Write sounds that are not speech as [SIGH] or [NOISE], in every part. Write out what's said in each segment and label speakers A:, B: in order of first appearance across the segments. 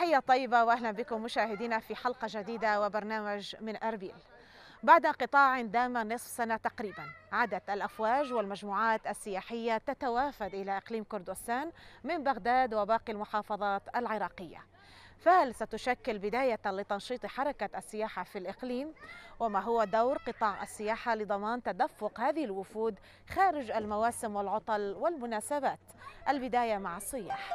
A: تحية طيبة وأهلا بكم مشاهدينا في حلقة جديدة وبرنامج من أربيل بعد قطاع دام نصف سنة تقريبا عادت الأفواج والمجموعات السياحية تتوافد إلى إقليم كردستان من بغداد وباقي المحافظات العراقية فهل ستشكل بداية لتنشيط حركة السياحة في الإقليم؟ وما هو دور قطاع السياحة لضمان تدفق هذه الوفود خارج المواسم والعطل والمناسبات؟ البداية مع السياح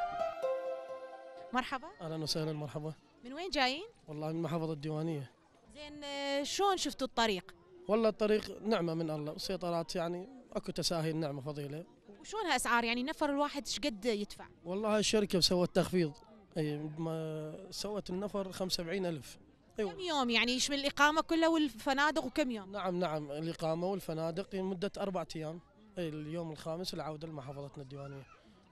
A: مرحبا
B: اهلا وسهلا مرحبا
A: من وين جايين؟
B: والله من محافظة الديوانية
A: زين آه، شلون شفتوا الطريق؟
B: والله الطريق نعمة من الله وسيطرات يعني اكو تساهيل نعمة فضيلة
A: وشلون هالاسعار يعني نفر الواحد ايش قد يدفع؟
B: والله الشركة سوت تخفيض اي ما سوت النفر 75000
A: أيوة. كم يوم يعني يشمل الإقامة كلها والفنادق
B: وكم يوم؟ نعم نعم الإقامة والفنادق لمدة أربعة أيام اليوم الخامس العودة لمحافظتنا الديوانية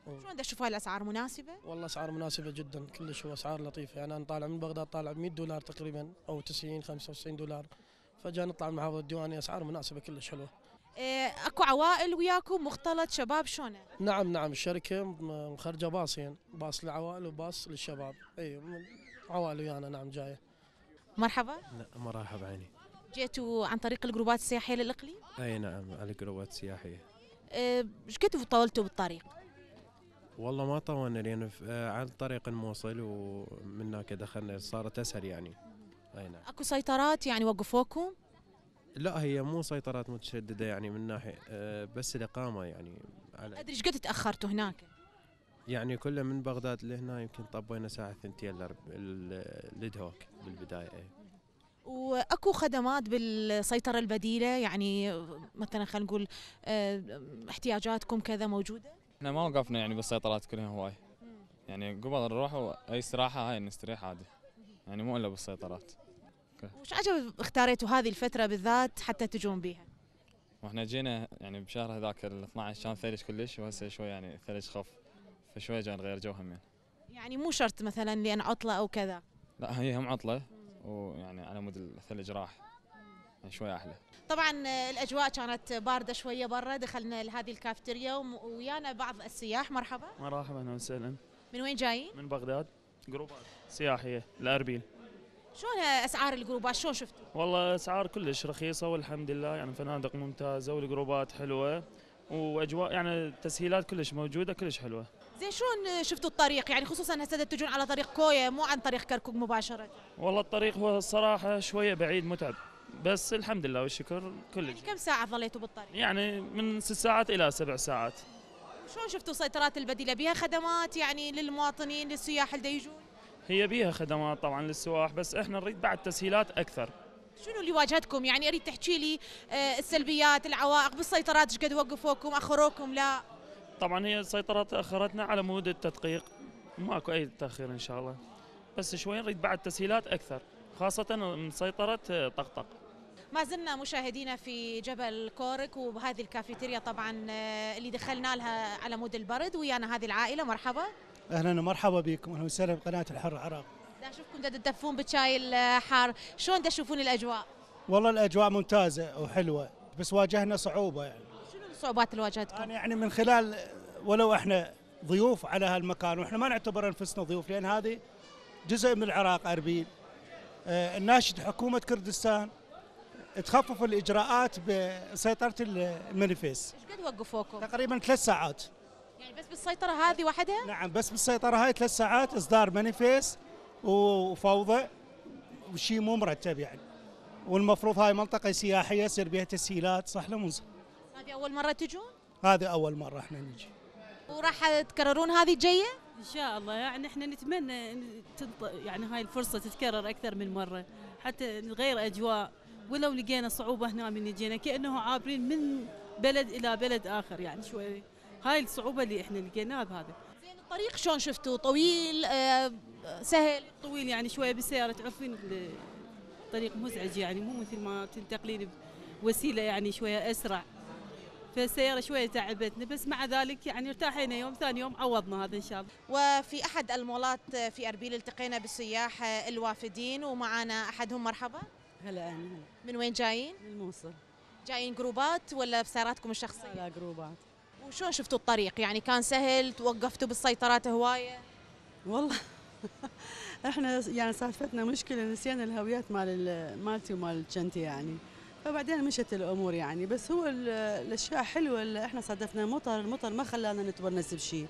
B: إيه. شلون تشوف هاي الاسعار مناسبه؟ والله اسعار مناسبه جدا كلش هو اسعار لطيفه يعني انا طالع من بغداد طالع ب 100 دولار تقريبا او 90 95 دولار فجأة نطلع من محافظه الديوانيه اسعار مناسبه كلش حلوه.
A: إيه اكو عوائل وياكم مختلط شباب شلون؟
B: نعم نعم الشركه مخرجه باصين باص للعوائل وباص للشباب اي عوائل ويانا نعم جايه.
A: مرحبا؟
C: لا مرحبا عيني.
A: جيتوا عن طريق الجروبات السياحيه للاقليم؟
C: اي نعم على الجروبات السياحيه.
A: إيه، ايش كنتوا طولتوا بالطريق؟
C: والله ما طولنا لان آه، على طريق الموصل ومن هناك دخلنا صارت اسهل يعني اي نعم
A: اكو سيطرات يعني وقفوكم؟
C: لا هي مو سيطرات متشدده يعني من ناحيه آه، بس الاقامه يعني على ادري
A: ايش قد تاخرتوا هناك؟
C: يعني كله من بغداد لهنا يمكن طبينا ساعه ثنتين لدهوك بالبدايه إيه.
A: واكو خدمات بالسيطره البديله يعني مثلا خلينا نقول آه، احتياجاتكم كذا موجوده؟
C: احنا ما وقفنا يعني بالسيطرات كلها هواي يعني قبل نروح اي استراحه هاي نستريح عادي يعني مو الا بالسيطرات
A: وش عجب اختاريتوا هذه الفتره بالذات حتى تجون بيها؟
C: واحنا جينا يعني بشهر هذاك ال 12 كان ثلج كلش وهسه شوي يعني الثلج خف فشوي جان غير جو هم يعني.
A: يعني مو شرط مثلا لان عطله او كذا لا هي هم عطله ويعني على مود الثلج راح يعني شوي احلى طبعا الاجواء كانت بارده شويه برا دخلنا لهذه الكافتيريا ويانا بعض السياح مرحبا
B: مرحبا اهلا وسهلا
A: من وين جايين
B: من بغداد جروبات سياحيه الاربيل
A: شلون اسعار الجروبات شلون شفت
B: والله اسعار كلش رخيصه والحمد لله يعني فنادق ممتازه والجروبات حلوه واجواء يعني تسهيلات كلش موجوده كلش حلوه
A: زين شلون شفتوا الطريق يعني خصوصا هسه تجون على طريق كويا مو عن طريق كركوك مباشره
B: والله الطريق هو الصراحه شويه بعيد متعب بس الحمد لله والشكر كل يعني
A: كم ساعة ظليتوا بالطريق؟
B: يعني من ست ساعات إلى سبع ساعات
A: شلون شفتوا سيطرات البديلة؟ بها خدمات يعني للمواطنين للسياح اللي يجون؟
B: هي بيها خدمات طبعا للسواح بس احنا نريد بعد تسهيلات اكثر
A: شنو اللي واجهتكم يعني اريد تحكي لي آه، السلبيات العوائق بالسيطرات ايش قد وقفوكم اخروكم لا
B: طبعا هي السيطرات اخرتنا على مود التدقيق ماكو اي تاخير ان شاء الله بس شوي نريد بعد تسهيلات اكثر خاصه مسيطره طقطق
A: ما زلنا مشاهدينا في جبل كورك وهذه الكافيتيريا طبعا آه، اللي دخلنا لها على مود البرد ويانا هذه العائله مرحبا
B: اهلا ومرحبا بكم اهلا وسهلا بقناه الحر العراق
A: اشوفكم دا تدفون بالشاي الحار شلون تشوفون الاجواء
B: والله الاجواء ممتازه وحلوه بس واجهنا صعوبه يعني
A: شنو الصعوبات اللي واجهتكم يعني, من
B: خلال ولو احنا ضيوف على هالمكان واحنا ما نعتبر انفسنا ضيوف لان هذه جزء من العراق اربيل آه، الناشد حكومه كردستان تخفف الاجراءات بسيطره المنفس
A: ايش قد وقفوكم؟ تقريبا ثلاث ساعات يعني بس بالسيطره هذه وحدها؟ نعم
B: بس بالسيطره هاي ثلاث ساعات اصدار منفس وفوضى وشيء مو مرتب يعني والمفروض هاي منطقه سياحيه يصير بها تسهيلات صح ولا مو صح؟
A: هذه اول مره تجون؟
B: هذه اول مره
A: احنا نجي وراح تكررون هذه الجايه؟ ان شاء الله يعني احنا نتمنى يعني هاي الفرصه تتكرر اكثر من مره حتى نغير اجواء ولو لقينا صعوبه هنا من يجينا كانه عابرين من بلد الى بلد اخر يعني شوي هاي الصعوبه اللي احنا لقيناها بهذا زين الطريق شلون شفتوا طويل آه سهل طويل يعني شويه بالسياره تعرفين الطريق مزعج يعني مو مثل ما تنتقلين بوسيله يعني شويه اسرع فالسياره شويه تعبتنا بس مع ذلك يعني ارتاحينا يوم ثاني يوم عوضنا هذا ان شاء الله. وفي احد المولات في اربيل التقينا بالسياح الوافدين ومعنا احدهم مرحبا. هلا أنا هلا من وين جايين؟ من الموصل جايين جروبات ولا بسياراتكم الشخصية؟ لا, لا جروبات وشلون شفتوا الطريق؟ يعني كان سهل توقفتوا بالسيطرات هواية؟ والله [LAUGHS] احنا يعني صادفتنا مشكلة نسينا الهويات مال مالتي ومال جنتي يعني فبعدين مشت الامور يعني بس هو الاشياء حلوه اللي احنا صادفنا مطر المطر ما خلانا نتونس بشيء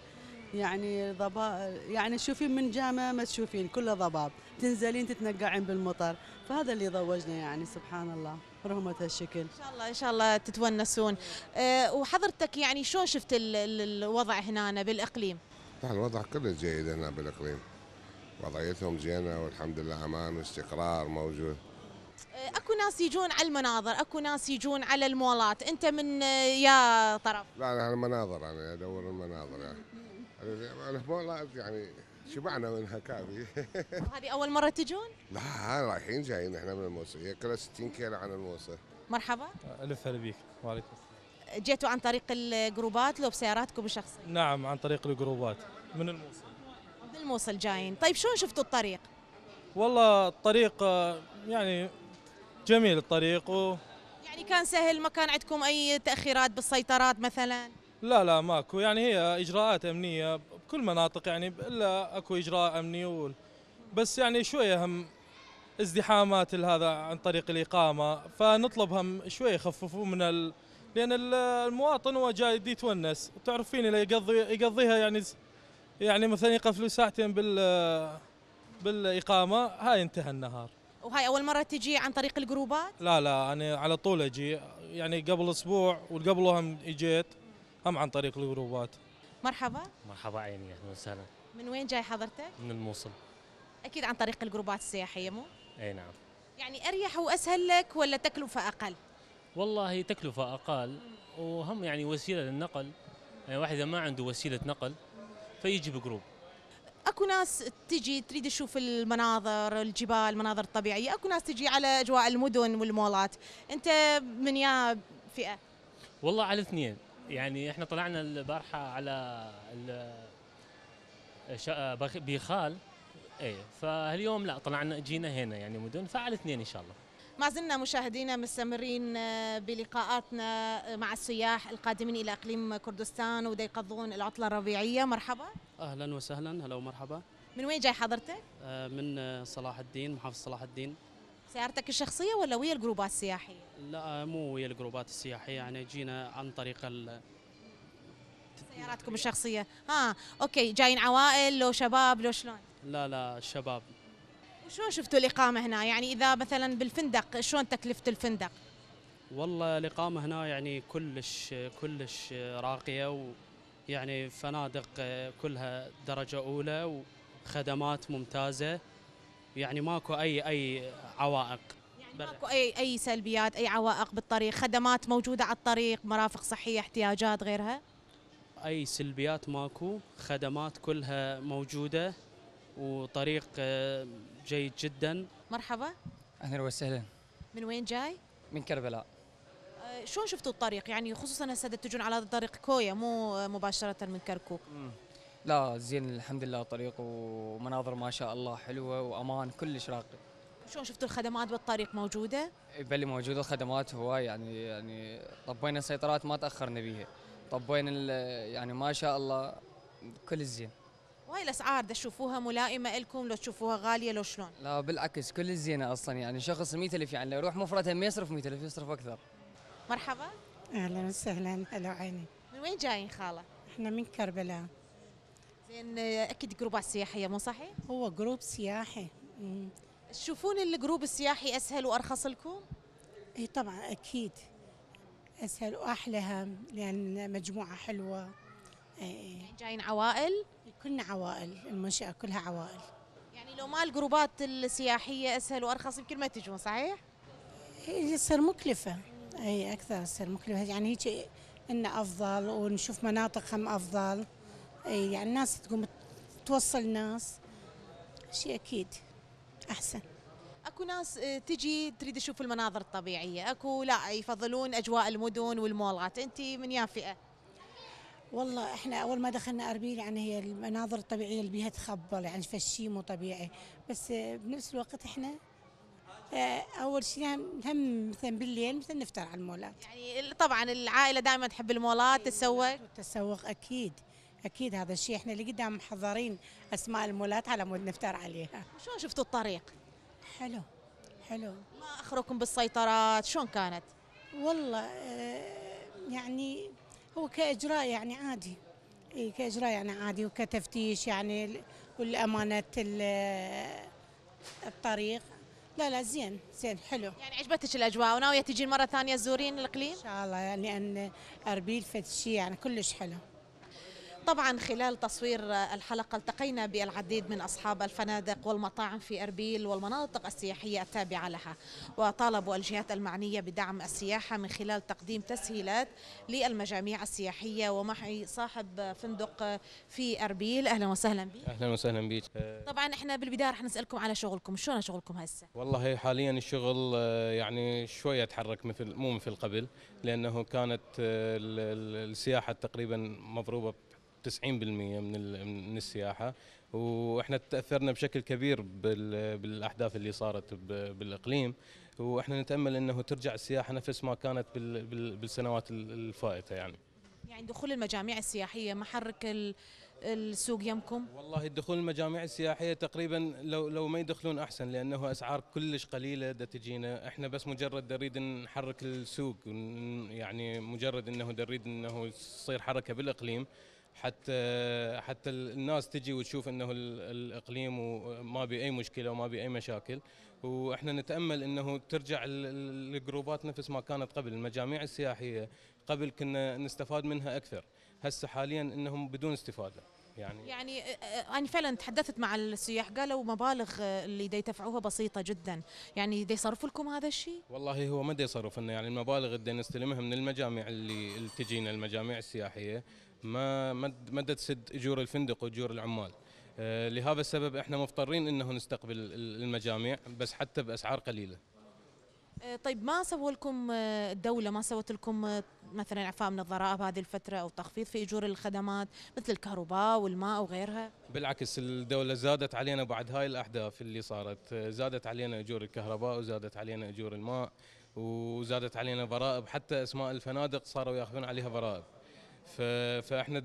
A: يعني ضباب يعني تشوفين من جامع ما تشوفين كله ضباب تنزلين تتنقعين بالمطر فهذا اللي ضوجنا يعني سبحان الله برهمة هالشكل ان شاء الله ان شاء الله تتونسون أه وحضرتك يعني شلون شفت الوضع هنا بالاقليم
C: نعم، الوضع كله جيد هنا بالاقليم وضعيتهم زينه والحمد لله امان واستقرار موجود
A: آه، اكو ناس يجون على المناظر اكو ناس يجون على المولات انت من آه، يا طرف
C: لا انا على المناظر انا ادور المناظر يعني [LAUGHS] والله يعني شبعنا منها كافي [LAUGHS]
A: هذه اول مره تجون؟
C: لا رايحين جايين احنا من الموصل هي كلها 60 كيلو عن الموصل مرحبا الف هلا بيك وعليكم
A: السلام جيتوا عن طريق الجروبات لو بسياراتكم الشخصيه؟
C: نعم عن طريق الجروبات من الموصل
A: من الموصل جايين طيب شلون شفتوا الطريق؟
C: والله الطريق آه، يعني جميل الطريق و...
A: يعني كان سهل ما كان عندكم اي تاخيرات بالسيطرات مثلا؟
C: لا لا ماكو يعني هي اجراءات امنيه بكل مناطق يعني الا اكو اجراء امني بس يعني شويه هم ازدحامات هذا عن طريق الاقامه فنطلب هم شويه يخففوا من ال... لان المواطن هو جاي يتونس وتعرفين اللي يقضي يقضيها يعني يعني مثلا يقفلوا ساعتين بال بالاقامه هاي انتهى النهار
A: وهاي اول مره تجي عن طريق الجروبات
C: لا لا انا على طول اجي يعني قبل اسبوع والقبلهم اجيت أم عن طريق الجروبات
A: مرحبا
B: مرحبا عيني أهلا وسهلا
A: من وين جاي حضرتك؟ من الموصل أكيد عن طريق الجروبات السياحية مو؟ أي نعم يعني أريح وأسهل لك ولا تكلفة أقل؟
B: والله تكلفة أقل وهم يعني وسيلة للنقل يعني واحد إذا ما عنده وسيلة نقل فيجي بجروب
A: اكو ناس تجي تريد تشوف المناظر الجبال المناظر الطبيعيه اكو ناس تجي على اجواء المدن والمولات انت من يا فئه
B: والله على الاثنين يعني احنا طلعنا البارحه على بيخال ايه فاليوم لا طلعنا جينا هنا يعني مدن فعلى اثنين ان شاء الله
A: ما زلنا مشاهدينا مستمرين آه، بلقاءاتنا آه، مع السياح القادمين الى اقليم كردستان ودا يقضون العطله الربيعيه مرحبا
B: اهلا وسهلا هلا ومرحبا
A: من وين جاي حضرتك
B: آه، من صلاح الدين محافظ صلاح الدين
A: سيارتك الشخصية ولا ويا الجروبات السياحية؟
B: لا مو ويا الجروبات السياحية يعني جينا عن طريق ال
A: سياراتكم الشخصية ها أوكي جايين عوائل لو شباب لو شلون؟
B: لا لا شباب
A: وشلون شفتوا الإقامة هنا يعني إذا مثلا بالفندق شلون تكلفة الفندق؟
B: والله الإقامة هنا يعني كلش كلش راقية ويعني فنادق كلها درجة أولى وخدمات ممتازة يعني ماكو اي اي عوائق
A: يعني ماكو اي اي سلبيات اي عوائق بالطريق خدمات موجوده على الطريق مرافق صحيه احتياجات غيرها
B: اي سلبيات ماكو خدمات كلها موجوده وطريق آه، جيد جدا مرحبا اهلا وسهلا
A: من وين جاي من كربلاء آه، شلون شفتوا الطريق يعني خصوصا هسه تجون على طريق كويا مو مباشره من كركوك
C: لا زين الحمد لله طريق ومناظر ما شاء الله حلوه وامان كلش راقي
A: شلون شفتوا الخدمات بالطريق موجوده؟
C: بلي موجوده الخدمات هواي يعني يعني طبينا السيطرات ما تاخرنا بيها طبينا يعني ما شاء الله كل زين
A: وهي الاسعار تشوفوها ملائمه لكم لو تشوفوها غاليه لو شلون؟
C: لا بالعكس كل زينه اصلا يعني شخص 100000 يعني لو يروح مفردها ما يصرف 100000
A: يصرف اكثر. مرحبا. اهلا وسهلا هلا عيني. من وين جايين خاله؟ احنا من كربلاء. زين اكيد جروبات سياحيه مو صحيح؟ هو جروب سياحي تشوفون الجروب السياحي اسهل وارخص لكم؟ اي طبعا اكيد اسهل واحلى لان مجموعه حلوه اي إيه. يعني جايين عوائل؟ كلنا عوائل المنشاه كلها عوائل يعني لو ما الجروبات السياحيه اسهل وارخص يمكن ما تجون صحيح؟ هي إيه، تصير مكلفه اي اكثر تصير مكلفه يعني هيك انه افضل ونشوف مناطق هم افضل إيه، يعني الناس تقوم توصل ناس شيء اكيد احسن اكو ناس إيه، تجي تريد تشوف المناظر الطبيعيه اكو لا يفضلون اجواء المدن والمولات انت من يا فئه والله احنا اول ما دخلنا اربيل يعني هي المناظر الطبيعيه اللي بيها تخبل يعني فشي مو طبيعي بس إيه، بنفس الوقت احنا اول شيء هم مثلا بالليل مثلا نفطر على المولات يعني طبعا العائله دائما تحب المولات تسوق تسوق اكيد اكيد هذا الشيء احنا اللي قدام محضرين اسماء المولات على مود نفتر عليها شلون شفتوا الطريق حلو حلو ما اخركم بالسيطرات شلون كانت والله آه، يعني هو كاجراء يعني عادي كاجراء يعني عادي وكتفتيش يعني والامانه الطريق لا لا زين زين حلو يعني عجبتك الاجواء وناويه تجين مره ثانيه تزورين الاقليم ان شاء الله يعني ان اربيل فد شيء يعني كلش حلو طبعا خلال تصوير الحلقة التقينا بالعديد من أصحاب الفنادق والمطاعم في أربيل والمناطق السياحية التابعة لها وطالبوا الجهات المعنية بدعم السياحة من خلال تقديم تسهيلات للمجاميع السياحية ومعي صاحب فندق في أربيل أهلا وسهلا بك
C: أهلا وسهلا بك
A: طبعا احنا بالبداية رح نسألكم على شغلكم شلون شغلكم هسه والله
C: حاليا الشغل آه، يعني شوية تحرك مثل مو مثل قبل لأنه كانت آه، السياحة تقريبا مضروبة 90% من من السياحه واحنا تاثرنا بشكل كبير بالاحداث اللي صارت بالاقليم واحنا نتامل انه ترجع السياحه نفس ما كانت بالسنوات الفائته يعني.
A: يعني دخول المجاميع السياحيه محرك السوق يمكم؟
C: والله دخول المجاميع السياحيه تقريبا لو لو ما يدخلون احسن لانه اسعار كلش قليله دا تجينا، احنا بس مجرد نريد نحرك السوق يعني مجرد انه نريد انه تصير حركه بالاقليم حتى حتى الناس تجي وتشوف انه الاقليم وما بي اي مشكله وما بي اي مشاكل واحنا نتامل انه ترجع الجروبات نفس ما كانت قبل المجاميع السياحيه قبل كنا نستفاد منها اكثر هسه حاليا انهم بدون استفاده يعني
A: يعني انا فعلا تحدثت مع السياح قالوا مبالغ اللي دي تفعوها بسيطه جدا يعني دي يصرفوا لكم هذا الشيء
C: والله هو ما دي يصرف يعني المبالغ اللي نستلمها من المجاميع اللي تجينا المجاميع السياحيه ما ما تسد اجور الفندق واجور العمال آه، لهذا السبب احنا مضطرين انه نستقبل المجاميع بس حتى باسعار قليله
A: آه، طيب ما سووا لكم آه، الدوله ما سوت لكم مثلا اعفاء من الضرائب هذه الفتره او تخفيض في اجور الخدمات مثل الكهرباء والماء وغيرها
C: بالعكس الدوله زادت علينا بعد هاي الاحداث اللي صارت زادت علينا اجور الكهرباء وزادت علينا اجور الماء وزادت علينا ضرائب حتى اسماء الفنادق صاروا ياخذون عليها ضرائب فاحنا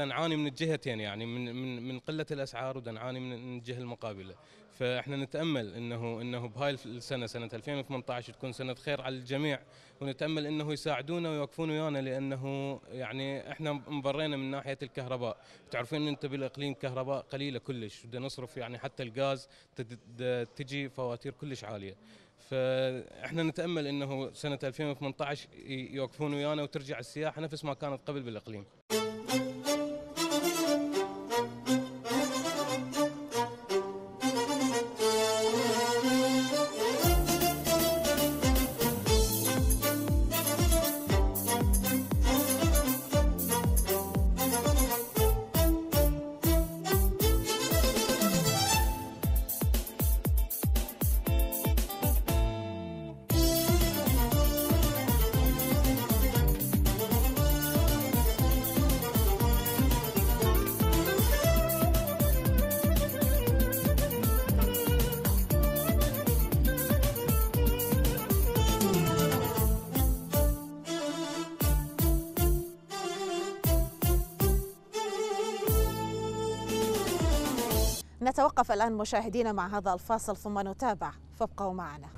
C: دا نعاني من الجهتين يعني من من من قله الاسعار نعاني من الجهه المقابله فاحنا نتامل انه انه بهاي السنه سنه 2018 تكون سنه خير على الجميع ونتامل انه يساعدونا ويوقفون ويانا لانه يعني احنا مبرينا من ناحيه الكهرباء تعرفين انت بالاقليم كهرباء قليله كلش بدنا نصرف يعني حتى الغاز تجي فواتير كلش عاليه فاحنا نتامل انه سنه 2018 يوقفون ويانا وترجع السياحه نفس ما كانت قبل بالاقليم.
A: نتوقف الآن مشاهدينا مع هذا الفاصل ثم نتابع فابقوا معنا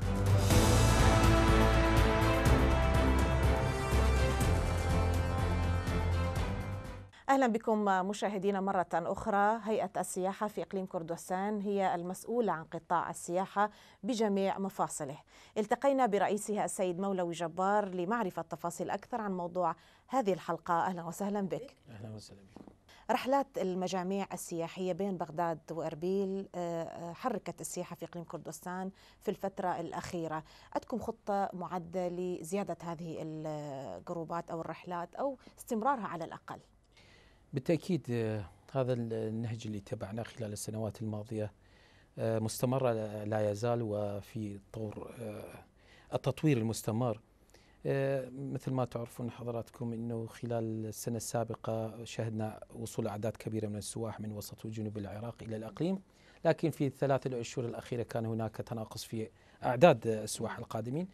A: اهلا بكم مشاهدينا مره اخرى هيئه السياحه في اقليم كردستان هي المسؤوله عن قطاع السياحه بجميع مفاصله التقينا برئيسها السيد مولوي جبار لمعرفه تفاصيل اكثر عن موضوع هذه الحلقه اهلا وسهلا بك
B: اهلا وسهلا بكم
A: رحلات المجاميع السياحية بين بغداد وأربيل آه، آه، حركت السياحة في إقليم كردستان في الفترة الأخيرة عندكم خطة معدة لزيادة هذه الجروبات أو الرحلات أو استمرارها على الأقل
B: بالتأكيد آه، هذا النهج اللي تبعناه خلال السنوات الماضية مستمر لا يزال وفي طور التطوير المستمر آه، مثل ما تعرفون حضراتكم انه خلال السنه السابقه شهدنا وصول اعداد كبيره من السواح من وسط وجنوب العراق الى الاقليم، لكن في الثلاث الاشهر الاخيره كان هناك تناقص في اعداد السواح القادمين،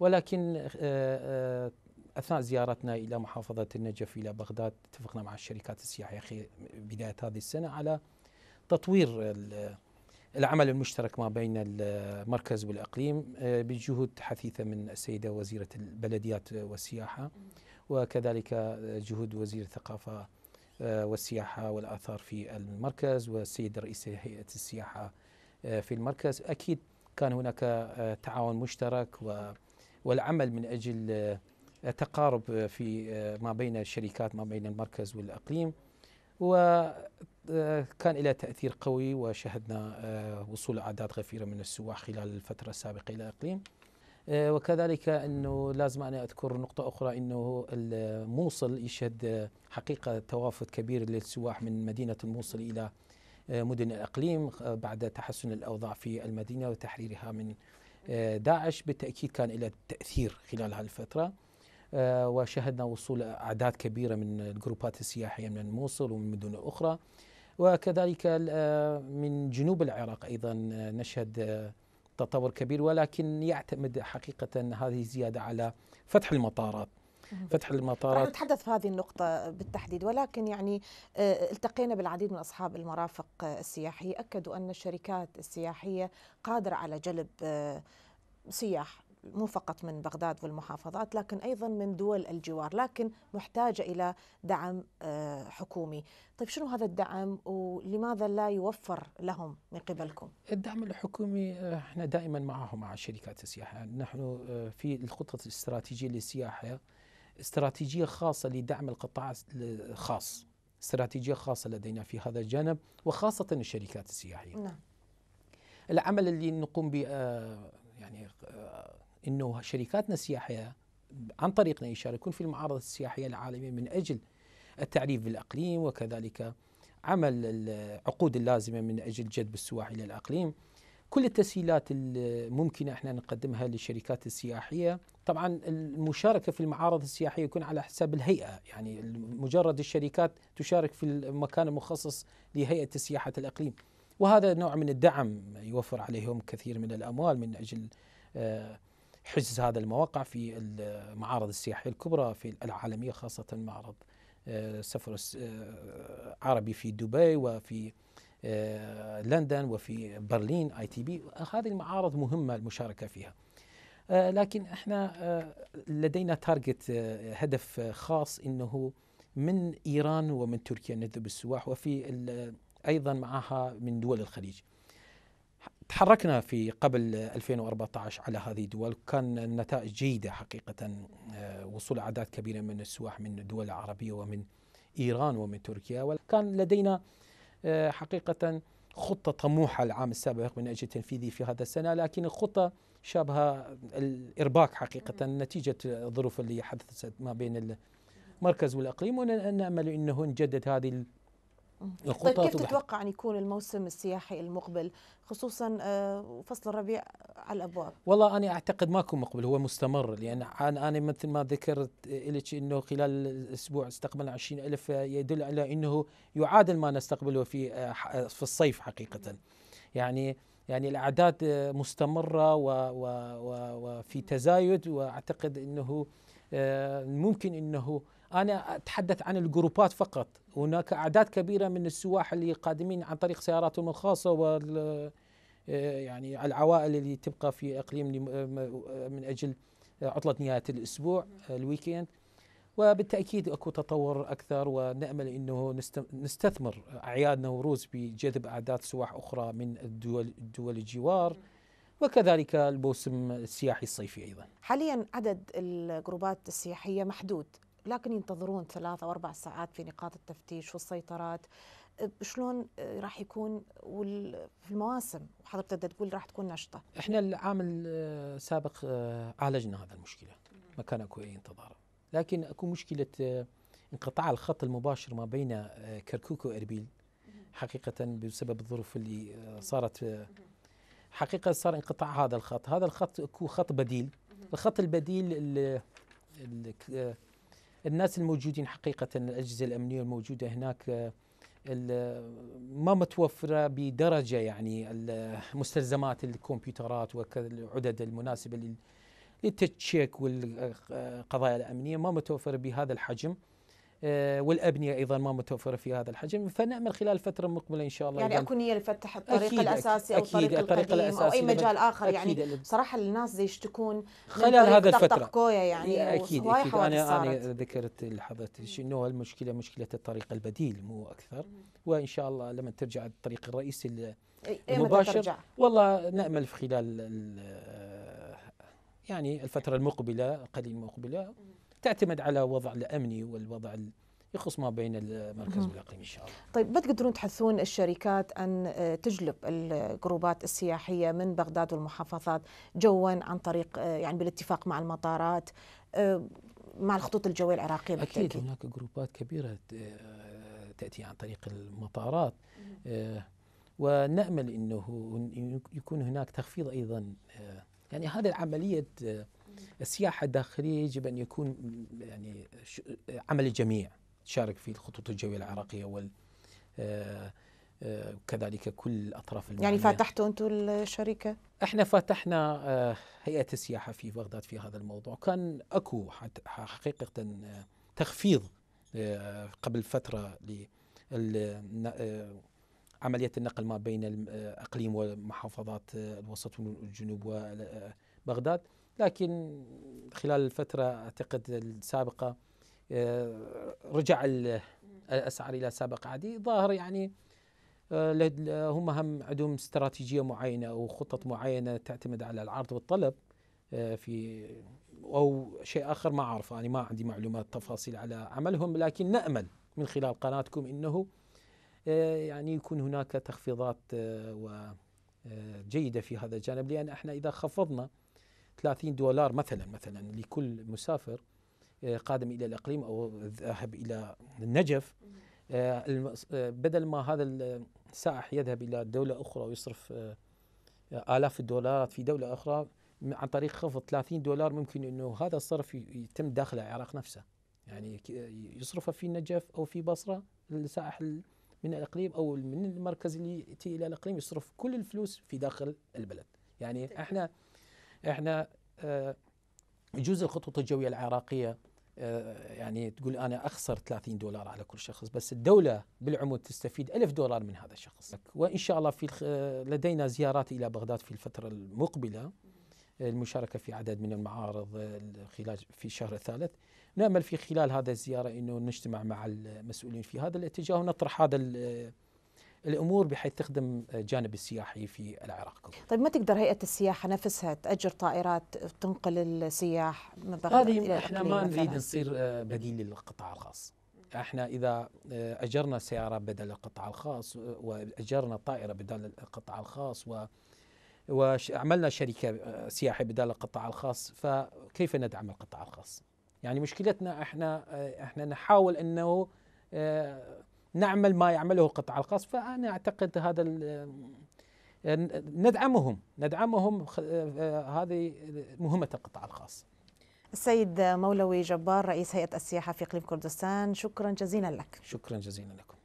B: ولكن آه، آه، اثناء زيارتنا الى محافظه النجف الى بغداد اتفقنا مع الشركات السياحيه بدايه هذه السنه على تطوير العمل المشترك ما بين المركز والإقليم آه، بجهود حثيثة من السيدة وزيرة البلديات والسياحة وكذلك جهود وزير الثقافة آه، والسياحة والآثار في المركز والسيد رئيس هيئة السياحة آه، في المركز أكيد كان هناك تعاون مشترك والعمل من أجل تقارب في ما بين الشركات ما بين المركز والإقليم وكان آه، له تأثير قوي وشهدنا آه، وصول أعداد غفيرة من السواح خلال الفترة السابقة إلى الإقليم آه، وكذلك انه لازم انا اذكر نقطه اخرى انه الموصل يشهد حقيقه توافد كبير للسواح من مدينه الموصل الى مدن الاقليم بعد تحسن الاوضاع في المدينه وتحريرها من داعش بالتاكيد كان له تاثير خلال هذه الفترة آه، وشهدنا وصول أعداد كبيرة من الجروبات السياحية من الموصل ومن مدن أخرى وكذلك آه، من جنوب العراق أيضا آه، نشهد تطور كبير ولكن يعتمد حقيقة هذه الزيادة على فتح المطارات فتح المطارات
A: نتحدث في هذه النقطة بالتحديد ولكن يعني التقينا بالعديد من أصحاب المرافق السياحية أكدوا أن الشركات السياحية قادرة على جلب سياح مو فقط من بغداد والمحافظات لكن أيضا من دول الجوار لكن محتاجة إلى دعم آه، حكومي طيب شنو هذا الدعم ولماذا لا يوفر لهم من قبلكم
B: الدعم الحكومي آه، احنا دائما معه مع شركات السياحة نحن آه، في الخطة الاستراتيجية للسياحة استراتيجية خاصة لدعم القطاع الخاص استراتيجية خاصة لدينا في هذا الجانب وخاصة الشركات السياحية نعم. العمل اللي نقوم به يعني انه شركاتنا السياحيه عن طريقنا يشاركون في المعارض السياحيه العالميه من اجل التعريف بالاقليم وكذلك عمل العقود اللازمه من اجل جذب السواح الى الاقليم. كل التسهيلات الممكنه احنا نقدمها للشركات السياحيه، طبعا المشاركه في المعارض السياحيه يكون على حساب الهيئه، يعني مجرد الشركات تشارك في المكان المخصص لهيئه سياحه الاقليم. وهذا نوع من الدعم يوفر عليهم كثير من الاموال من اجل آه حجز هذا المواقع في المعارض السياحية الكبرى في العالمية خاصة معرض آه، سفر آه، عربي في دبي وفي آه، لندن وفي برلين اي تي بي هذه المعارض مهمة المشاركة فيها لكن احنا لدينا تارجت هدف خاص انه من ايران ومن تركيا نجذب السواح وفي ايضا معها من دول الخليج. تحركنا في قبل 2014 على هذه الدول كان النتائج جيدة حقيقة آه، وصول أعداد كبيرة من السواح من الدول العربية ومن إيران ومن تركيا وكان لدينا آه، حقيقة خطة طموحة العام السابق من أجل تنفيذه في هذا السنة لكن الخطة شابها الإرباك حقيقة نتيجة الظروف اللي حدثت ما بين المركز والأقليم ونأمل أنه نجدد هذه طيب كيف تتوقع
A: أن يكون الموسم السياحي المقبل خصوصا آه، فصل الربيع على الأبواب
B: والله أنا أعتقد ماكو مقبل هو مستمر لأن أنا, أنا مثل ما ذكرت لك أنه خلال الأسبوع استقبلنا 20 ألف يدل على أنه يعادل ما نستقبله في آه، في الصيف حقيقة يعني يعني الأعداد آه، مستمرة وفي تزايد وأعتقد أنه ممكن أنه انا اتحدث عن الجروبات فقط هناك اعداد كبيره من السواح اللي قادمين عن طريق سياراتهم الخاصه وال آه، يعني العوائل اللي تبقى في اقليم آه، آه، من اجل عطله نهايه الاسبوع الويكند وبالتاكيد اكو تطور اكثر ونامل انه نستثمر اعياد نوروز بجذب اعداد سواح اخرى من الدول دول الجوار وكذلك الموسم السياحي الصيفي ايضا.
A: حاليا عدد الجروبات السياحيه محدود لكن ينتظرون ثلاثة اربع ساعات في نقاط التفتيش والسيطرات أه، شلون أه، راح يكون في المواسم وحضرتك تقول راح تكون نشطة
B: احنا العام السابق أه، عالجنا هذا المشكلة ما كان اكو اي انتظار لكن اكو مشكلة انقطاع الخط المباشر ما بين كركوك واربيل حقيقة بسبب الظروف اللي صارت حقيقة صار انقطاع هذا الخط هذا الخط اكو خط بديل الخط البديل الناس الموجودين حقيقة الأجهزة الأمنية الموجودة هناك آه، آه، ما متوفرة بدرجة يعني مستلزمات الكمبيوترات والعدد المناسبة للتشيك والقضايا الأمنية ما متوفرة بهذا الحجم آه، والابنيه ايضا ما متوفره في هذا الحجم فنامل خلال الفتره المقبله ان شاء الله يعني اكون
A: هي الفتح الطريق أكيد الاساسي او أكيد الطريق, الطريق القديم الأساسي او اي مجال اخر يعني صراحه الناس زي يشتكون خلال هذا الفتره كويا يعني إيه، اكيد, أكيد انا انا
B: ذكرت لحضرتك انه المشكله مشكله الطريق البديل مو اكثر وان شاء الله لما ترجع الطريق الرئيسي إيه، إيه، المباشر والله نامل في خلال يعني الفتره المقبله قليل المقبله تعتمد على وضع الامني والوضع يخص ما بين المركز والاقليم
A: ان شاء الله. طيب ما تقدرون تحثون الشركات ان آه، تجلب الجروبات السياحيه من بغداد والمحافظات جوا عن طريق آه، يعني بالاتفاق مع المطارات آه، مع الخطوط الجويه العراقيه بالتأكيد اكيد
B: هناك جروبات كبيره تاتي عن طريق المطارات ونامل انه يكون هناك تخفيض ايضا يعني هذه العمليه السياحة الداخلية يجب أن يكون يعني عمل الجميع تشارك في الخطوط الجوية العراقية وال آه، آه، كذلك كل الاطراف المعنية. يعني فتحتوا
A: انتم الشركه؟
B: احنا فتحنا آه، هيئه السياحه في بغداد في هذا الموضوع، كان اكو حقيقه تخفيض قبل فتره عملية النقل ما بين الأقليم ومحافظات الوسط والجنوب وبغداد لكن خلال الفترة أعتقد السابقة آه، رجع الأسعار إلى سابق عادي ظاهر يعني آه، هم هم عندهم استراتيجية معينة أو خطط معينة تعتمد على العرض والطلب آه، في أو شيء آخر ما أعرفه أنا يعني ما عندي معلومات تفاصيل على عملهم لكن نأمل من خلال قناتكم أنه يعني يكون هناك تخفيضات جيدة في هذا الجانب لأن احنا إذا خفضنا 30 دولار مثلا مثلا لكل مسافر آه، قادم الى الاقليم او ذاهب الى النجف آه، آه، بدل ما هذا السائح يذهب الى دوله اخرى ويصرف الاف الدولارات في دوله اخرى عن طريق خفض 30 دولار ممكن انه هذا الصرف يتم داخل العراق نفسه يعني يصرفه في النجف او في بصره السائح من الاقليم او من المركز اللي ياتي الى الاقليم يصرف كل الفلوس في داخل البلد يعني طيب. احنا احنا آه، يجوز الخطوط الجوية العراقية آه، يعني تقول أنا أخسر 30 دولار على كل شخص بس الدولة بالعموم تستفيد ألف دولار من هذا الشخص وإن شاء الله في آه، لدينا زيارات إلى بغداد في الفترة المقبلة المشاركة في عدد من المعارض خلال في الشهر الثالث نأمل في خلال هذا الزيارة أنه نجتمع مع المسؤولين في هذا الاتجاه ونطرح هذا الامور بحيث تخدم الجانب السياحي في العراق.
A: طيب ما تقدر هيئه السياحه نفسها تاجر طائرات تنقل السياح من هذه احنا ما نريد نصير
B: آه، بديل للقطاع الخاص. احنا اذا آه، اجرنا سياره بدل القطاع الخاص آه، واجرنا طائره بدل القطاع الخاص و وعملنا شركه سياحيه بدل القطاع الخاص فكيف ندعم القطاع الخاص؟ يعني مشكلتنا احنا احنا نحاول انه نعمل ما يعمله القطاع الخاص فأنا أعتقد هذا ندعمهم ندعمهم آه، هذه مهمة القطاع الخاص
A: السيد مولوي جبار رئيس هيئة السياحة في إقليم كردستان شكرا جزيلا لك
B: شكرا جزيلا لكم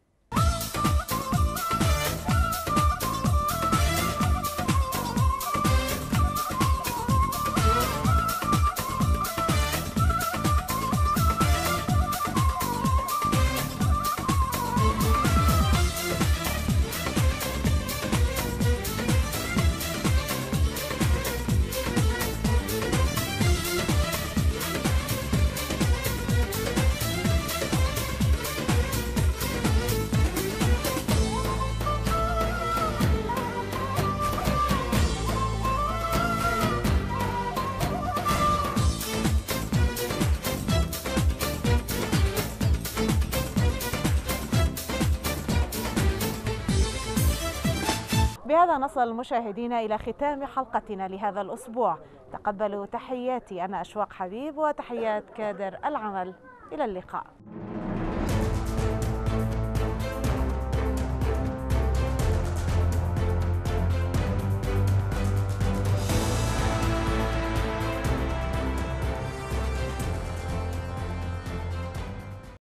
A: بهذا نصل مشاهدينا إلى ختام حلقتنا لهذا الأسبوع تقبلوا تحياتي أنا أشواق حبيب وتحيات كادر العمل إلى اللقاء